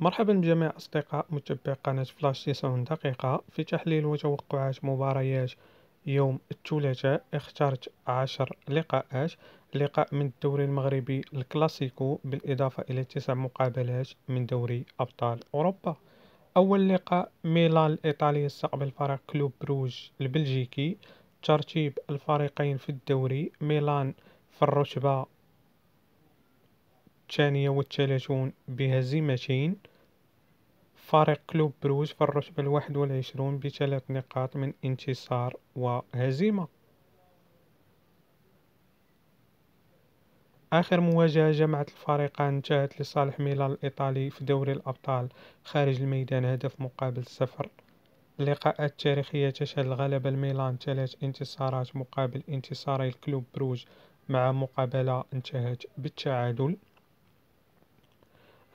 مرحبا بجميع أصدقاء متابعي قناة فلاش 90 دقيقة في تحليل وتوقعات مباريات يوم الثلاثاء اخترت عشر لقاءات لقاء من الدوري المغربي الكلاسيكو بالإضافة إلى تسع مقابلات من دوري أبطال أوروبا أول لقاء ميلان الإيطالي يستقبل فريق كلوب بروج البلجيكي ترتيب الفريقين في الدوري ميلان في الرتبة الثانية والثلاثون بهزيمتين فريق كلوب بروج في الرتبة الواحد والعشرون بثلاث نقاط من انتصار وهزيمة آخر مواجهة جمعت الفريقان انتهت لصالح ميلان الإيطالي في دوري الأبطال خارج الميدان هدف مقابل صفر اللقاءات التاريخية تشهد غلبة الميلان ثلاث انتصارات مقابل انتصاري الكلوب بروج مع مقابلة انتهت بالتعادل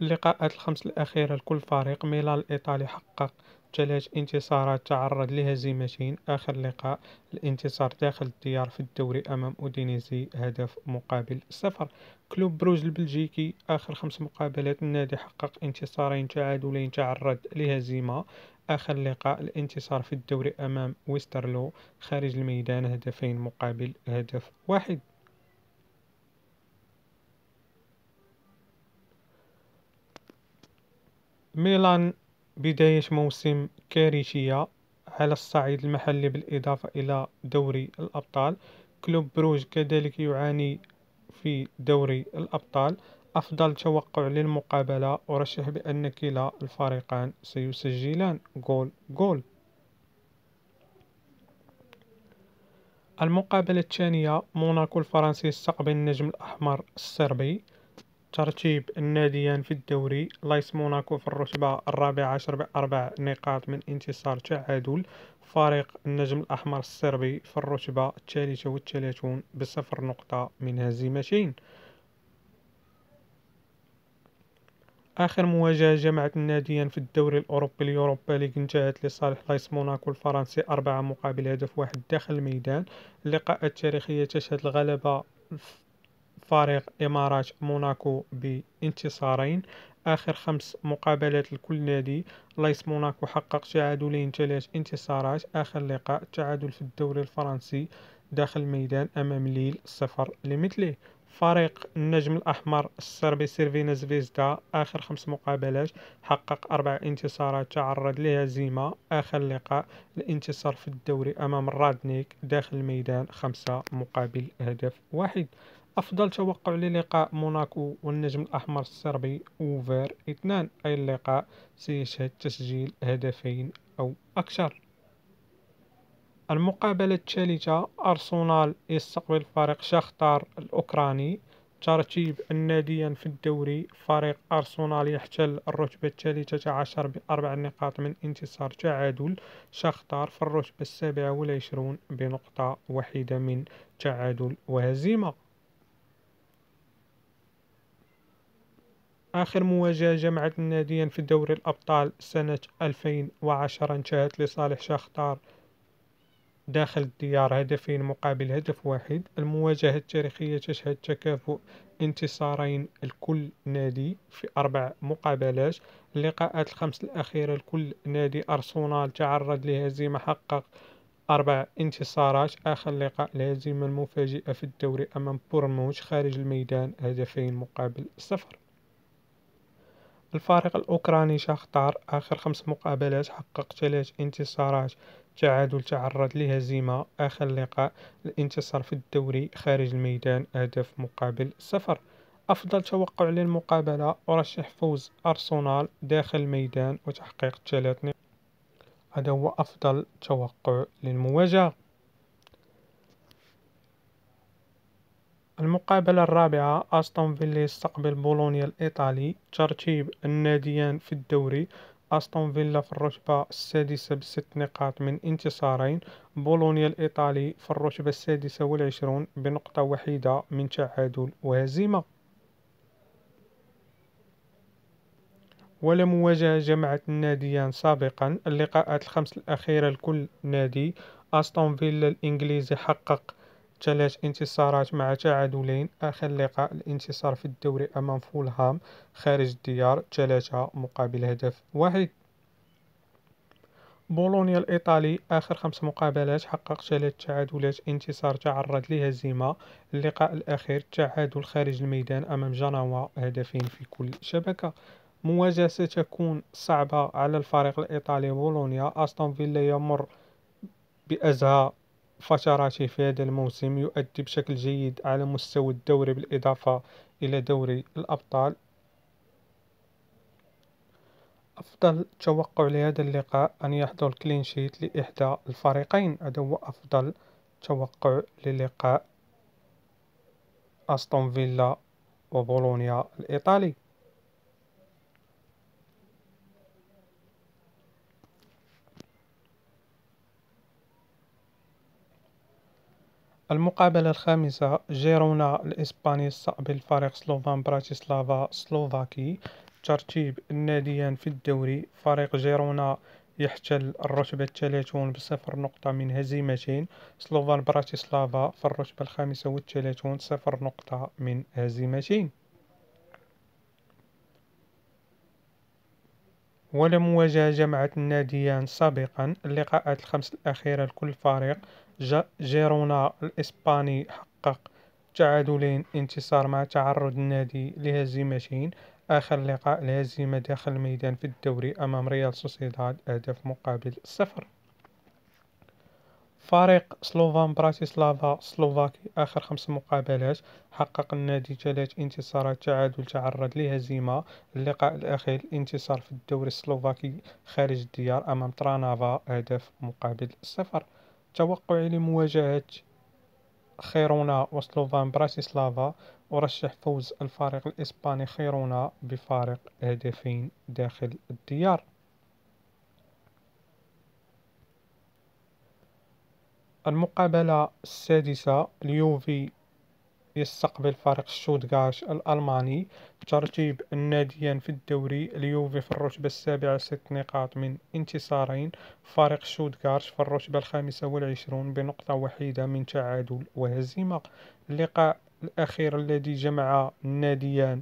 اللقاءات الخمس الأخيرة لكل فريق ميلان الإيطالي حقق ثلاث انتصارات تعرض لهزيمتين آخر لقاء الانتصار داخل الديار في الدوري أمام أودينيزي هدف مقابل صفر كلوب بروج البلجيكي آخر خمس مقابلات النادي حقق انتصارين تعادلين تعرض لهزيمة آخر لقاء الانتصار في الدوري أمام ويسترلو خارج الميدان هدفين مقابل هدف واحد ميلان بداية موسم كارثية على الصعيد المحلي بالإضافة إلى دوري الأبطال كلوب بروج كذلك يعاني في دوري الأبطال أفضل توقع للمقابلة أرشح بأن كلا الفريقان سيسجلان جول جول المقابلة الثانية موناكو الفرنسي يستقبل النجم الأحمر الصربي ترتيب الناديان في الدوري لايس موناكو في الرتبة الرابعة عشر بأربع نقاط من انتصار تعادل فريق النجم الأحمر الصربي في الرتبة الثالثة والثلاثون بصفر نقطة من هزيمتين آخر مواجهة جمعت الناديان في الدوري الأوروبي اليوروبا ليغ انتهت لصالح لايس موناكو الفرنسي أربعة مقابل هدف واحد داخل الميدان اللقاءات التاريخية تشهد الغلبة فريق إمارات موناكو بانتصارين آخر خمس مقابلات لكل نادي ليس موناكو حقق تعادلين ثلاث انتصارات آخر لقاء تعادل في الدوري الفرنسي داخل الميدان أمام ليل صفر لمثله فريق النجم الأحمر السربي سيرفينا زفيزدا آخر خمس مقابلات حقق أربع انتصارات تعرض لهزيمة آخر لقاء الانتصار في الدوري أمام رادنيك داخل الميدان خمسة مقابل هدف واحد أفضل توقع للقاء موناكو والنجم الأحمر السربي أوفر اثنان أي اللقاء سيشهد تسجيل هدفين أو أكثر المقابلة الثالثة أرسنال يستقبل فريق شختار الأوكراني ترتيب الناديا في الدوري فريق أرسنال يحتل الرتبة الثالثة عشر بأربع نقاط من انتصار تعادل شختار في الرتبة السابعة والعشرون بنقطة واحدة من تعادل وهزيمة آخر مواجهة جمعت الناديين في دوري الأبطال سنة 2010 انتهت لصالح شختار داخل الديار هدفين مقابل هدف واحد المواجهة التاريخية تشهد تكافؤ انتصارين لكل نادي في أربع مقابلات اللقاءات الخمس الأخيرة لكل نادي أرسنال تعرض لهزيمة حقق أربع انتصارات آخر لقاء الهزيمة المفاجئة في الدوري أمام بورموش خارج الميدان هدفين مقابل صفر الفريق الأوكراني شاختار آخر خمس مقابلات حقق ثلاث انتصارات تعادل تعرض لهزيمة آخر لقاء الانتصار في الدوري خارج الميدان هدف مقابل صفر أفضل توقع للمقابلة أرشح فوز أرسنال داخل الميدان وتحقيق ثلاث نقاط هذا هو أفضل توقع للمواجهة المقابلة الرابعة أستون فيلا يستقبل بولونيا الإيطالي ترتيب الناديان في الدوري أستون فيلا في الرتبة السادسة بست نقاط من انتصارين بولونيا الإيطالي في الرتبة السادسة والعشرون بنقطة وحيدة من تعادل وهزيمة ولا مواجهة جمعت الناديان سابقا اللقاءات الخمس الأخيرة لكل نادي أستون فيلا الإنجليزي حقق ثلاث انتصارات مع تعادلين آخر لقاء الانتصار في الدوري أمام فولهام خارج الديار ثلاثة مقابل هدف واحد بولونيا الإيطالي آخر خمس مقابلات حقق ثلاث تعادلات انتصار تعرض لهزيمة اللقاء الأخير تعادل خارج الميدان أمام جنوا هدفين في كل شبكة مواجهة ستكون صعبة على الفريق الإيطالي بولونيا أستون فيلا يمر بأزهى فتراته في هذا الموسم يؤدي بشكل جيد على مستوى الدوري بالإضافة إلى دوري الأبطال أفضل توقع لهذا اللقاء أن يحضر كلينشيت لإحدى الفريقين هذا هو أفضل توقع للقاء أستون فيلا وبولونيا الإيطالي المقابلة الخامسة جيرونا الإسباني الصعب الفريق سلوفان براتيسلافا السلوفاكي ترتيب الناديان في الدوري فريق جيرونا يحتل الرتبة الثلاثون بصفر نقطة من هزيمتين سلوفان براتيسلافا في الرتبة الخامسة والثلاثون صفر نقطة من هزيمتين ولم مواجهة جمعت الناديان سابقا اللقاءات الخمس الأخيرة لكل فريق جيرونا الإسباني حقق تعادلين انتصار مع تعرض النادي لهزيمتين آخر لقاء الهزيمة داخل الميدان في الدوري أمام ريال سوسيداد هدف مقابل صفر فريق سلوفان براتيسلافا سلوفاكي آخر خمس مقابلات حقق النادي ثلاث انتصارات تعادل تعرض لهزيمة اللقاء الأخير انتصار في الدوري السلوفاكي خارج الديار أمام ترانافا هدف مقابل صفر توقعي لمواجهة خيرونا وسلوفان براسيسلافا أرشح فوز الفريق الإسباني خيرونا بفارق هدفين داخل الديار المقابلة السادسة اليوفي يستقبل فريق شوتغاش الألماني ترتيب الناديين في الدوري اليوفي في الرتبة السابعة ست نقاط من انتصارين فريق شوتغاش في الرتبة الخامسة والعشرون بنقطة وحيدة من تعادل وهزيمة اللقاء الأخير الذي جمع الناديان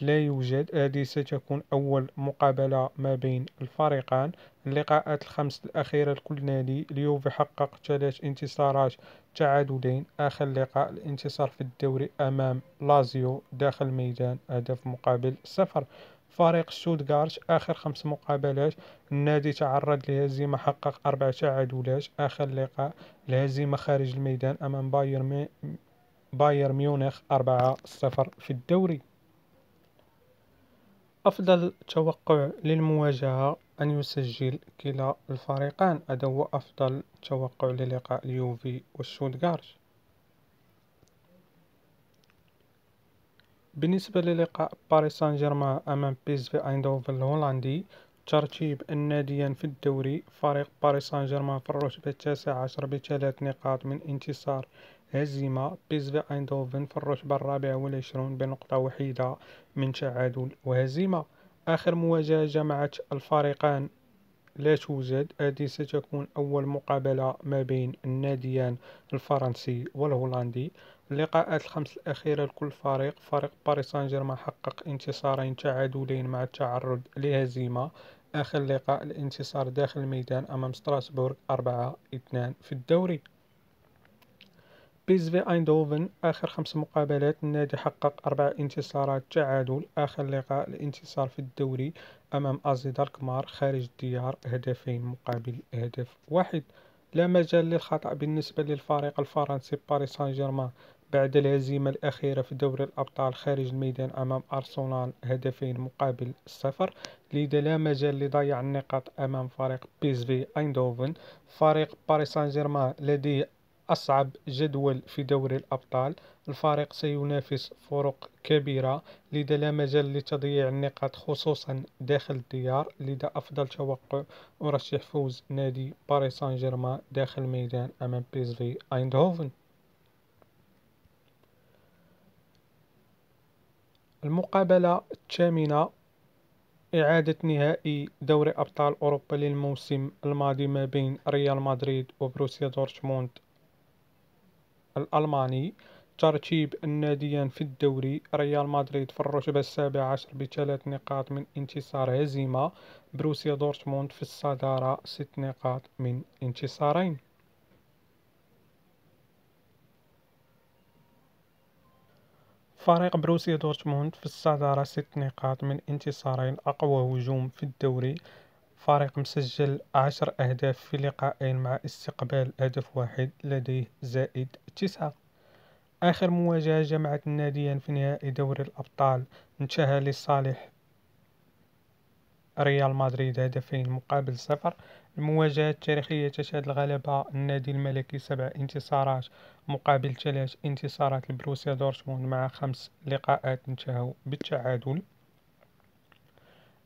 لا يوجد هذه ستكون أول مقابلة ما بين الفريقان اللقاءات الخمس الأخيرة لكل نادي اليوفي حقق ثلاث انتصارات تعادلين آخر لقاء الانتصار في الدوري أمام لازيو داخل ميدان هدف مقابل صفر فريق شتوتغارت آخر خمس مقابلات النادي تعرض لهزيمة حقق أربع تعادلات آخر لقاء الهزيمة خارج الميدان أمام باير, مي... باير ميونخ أربعة صفر في الدوري أفضل توقع للمواجهة أن يسجل كلا الفريقان هذا هو أفضل توقع للقاء اليوفي وشتوتغارت بالنسبة للقاء باريس سان جيرمان أمام بيز في أيندوفن الهولندي ترتيب الناديين في الدوري فريق باريس سان جيرمان في الرتبة التاسعة عشر بثلاث نقاط من انتصار هزيمة بيز في أيندوفن في الرتبة الرابعة والعشرون بنقطة وحيدة من تعادل وهزيمة آخر مواجهة جمعت الفريقان لا توجد هذه ستكون أول مقابلة ما بين الناديان الفرنسي والهولندي اللقاءات الخمس الأخيرة لكل فريق فريق باريس سان جيرمان حقق انتصارين تعادلين مع التعرض لهزيمة آخر لقاء الانتصار داخل الميدان أمام ستراسبورغ 4-2 في الدوري في ايندوفن آخر خمس مقابلات النادي حقق أربع انتصارات تعادل آخر لقاء الانتصار في الدوري أمام ازي الكمار خارج الديار هدفين مقابل هدف واحد لا مجال للخطأ بالنسبة للفريق الفرنسي باريس سان جيرمان بعد الهزيمة الأخيرة في دوري الأبطال خارج الميدان أمام أرسنال هدفين مقابل صفر لذا لا مجال لضيع النقاط أمام فريق بيزفي أيندوفن فريق باريس سان جيرمان لديه أصعب جدول في دوري الأبطال الفريق سينافس فرق كبيرة لذا لا مجال لتضييع النقاط خصوصا داخل الديار لذا أفضل توقع أرشح فوز نادي باريس سان جيرمان داخل ميدان أمام في أيندهوفن المقابلة الثامنة إعادة نهائي دوري أبطال أوروبا للموسم الماضي ما بين ريال مدريد وبروسيا دورتموند الألماني ترتيب الناديين في الدوري ريال مدريد في الرتبة السابعة عشر بثلاث نقاط من انتصار هزيمة بروسيا دورتموند في الصدارة ست نقاط من انتصارين فريق بروسيا دورتموند في الصدارة ست نقاط من انتصارين أقوى هجوم في الدوري فريق مسجل عشر أهداف في لقاءين مع استقبال هدف واحد لديه زائد تسعة آخر مواجهة جمعت الناديين في نهائي دوري الأبطال انتهى لصالح ريال مدريد هدفين مقابل صفر المواجهة التاريخية تشهد الغلبة النادي الملكي سبع انتصارات مقابل ثلاث انتصارات لبروسيا دورتموند مع خمس لقاءات انتهوا بالتعادل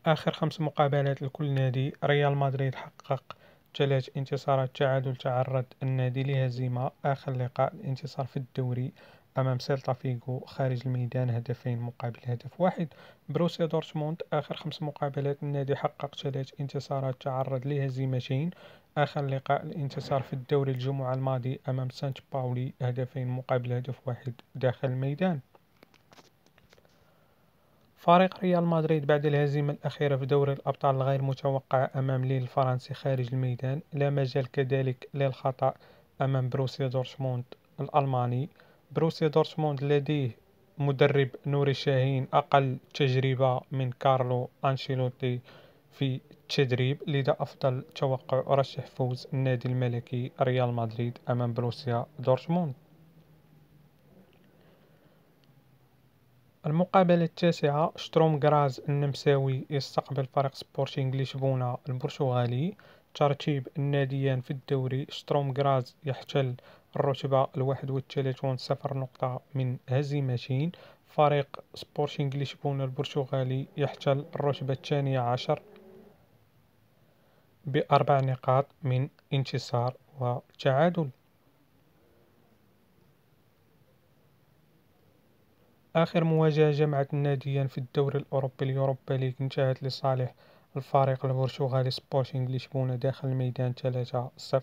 آخر خمس مقابلات لكل نادي ريال مدريد حقق ثلاث انتصارات تعادل تعرض النادي لهزيمة آخر لقاء الانتصار في الدوري أمام سيلتا فيغو خارج الميدان هدفين مقابل هدف واحد بروسيا دورتموند آخر خمس مقابلات النادي حقق ثلاث انتصارات تعرض لهزيمتين آخر لقاء الانتصار في الدوري الجمعة الماضي أمام سانت باولي هدفين مقابل هدف واحد داخل الميدان فريق ريال مدريد بعد الهزيمة الأخيرة في دوري الأبطال الغير متوقع أمام ليل الفرنسي خارج الميدان لا مجال كذلك للخطأ أمام بروسيا دورتموند الألماني بروسيا دورتموند لديه مدرب نوري شاهين أقل تجربة من كارلو أنشيلوتي في التدريب لذا أفضل توقع رشح فوز النادي الملكي ريال مدريد أمام بروسيا دورتموند المقابلة التاسعة شتروم غراز النمساوي يستقبل فريق سبورتينغ لشبونة البرتغالي ترتيب الناديان في الدوري شتروم غراز يحتل الرتبة الواحد والثلاثون صفر نقطة من هزيمتين فريق سبورتينغ لشبونة البرتغالي يحتل الرتبة الثانية عشر بأربع نقاط من انتصار وتعادل آخر مواجهة جمعت الناديين في الدوري الأوروبي اليوروبا ليغ انتهت لصالح الفريق البرتغالي سبورتينغ لشبونة داخل الميدان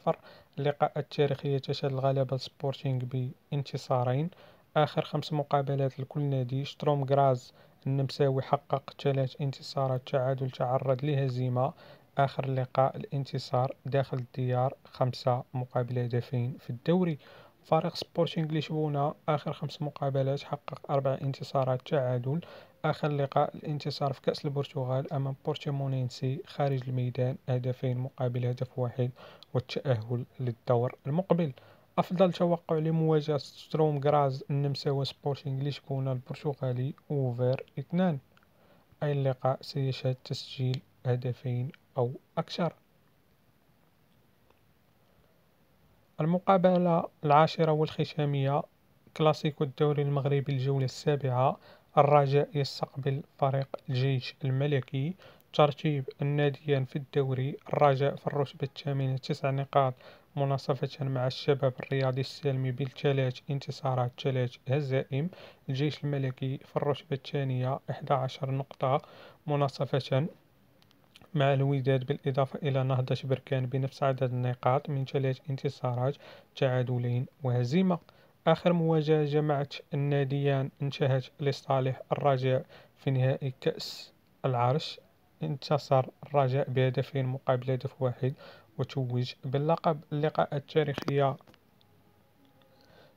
3-0 اللقاء التاريخي يتشهد الغلبة سبورتينغ بانتصارين آخر خمس مقابلات لكل نادي شتروم غراز النمساوي حقق ثلاث انتصارات تعادل تعرض لهزيمة آخر لقاء الانتصار داخل الديار خمسة مقابل هدفين في الدوري فريق سبورتينغ لشبونة آخر خمس مقابلات حقق أربع انتصارات تعادل آخر لقاء الانتصار في كأس البرتغال أمام بورتيمونينسي خارج الميدان هدفين مقابل هدف واحد والتأهل للدور المقبل أفضل توقع لمواجهة ستروم غراز النمساوي سبورتينغ لشبونة البرتغالي أوفر اثنان أي اللقاء سيشهد تسجيل هدفين أو أكثر المقابلة العاشرة والختامية كلاسيكو الدوري المغربي الجولة السابعة الرجاء يستقبل فريق الجيش الملكي ترتيب الناديان في الدوري الرجاء في الرتبة الثامنة تسع نقاط مناصفة مع الشباب الرياضي السالمي بالثلاث انتصارات ثلاث هزائم الجيش الملكي في الرتبة الثانية 11 نقطة مناصفة مع الوداد بالإضافة إلى نهضة بركان بنفس عدد النقاط من ثلاث انتصارات تعادلين وهزيمة آخر مواجهة جمعت الناديان انتهت لصالح الرجاء في نهائي كأس العرش انتصر الرجاء بهدفين مقابل هدف واحد وتوج باللقب اللقاء التاريخية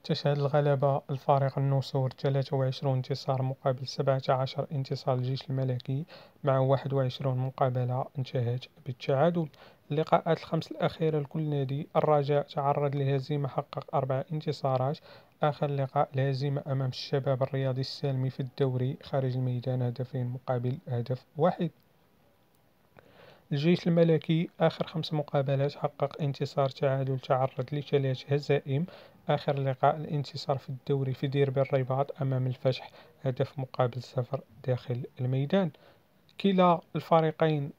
تشهد الغلبة الفارق النصور 23 انتصار مقابل 17 انتصار الجيش الملكي مع 21 مقابلة انتهت بالتعادل اللقاءات الخمس الأخيرة لكل نادي الرجاء تعرض لهزيمة حقق أربع انتصارات آخر لقاء الهزيمة أمام الشباب الرياضي السالمي في الدوري خارج الميدان هدفين مقابل هدف واحد الجيش الملكي آخر خمس مقابلات حقق انتصار تعادل تعرض لثلاث هزائم آخر لقاء الانتصار في الدوري في ديربي الرباط أمام الفجح هدف مقابل صفر داخل الميدان كلا الفريقين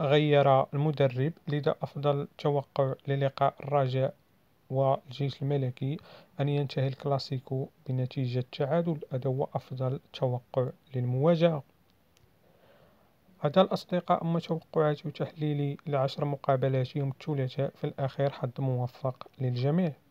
غير المدرب لذا أفضل توقع للقاء الرجاء والجيش الملكي أن ينتهي الكلاسيكو بنتيجة تعادل هذا هو أفضل توقع للمواجهة هذا الأصدقاء أما توقعاتي وتحليلي لعشر مقابلات يوم الثلاثاء في الأخير حظ موفق للجميع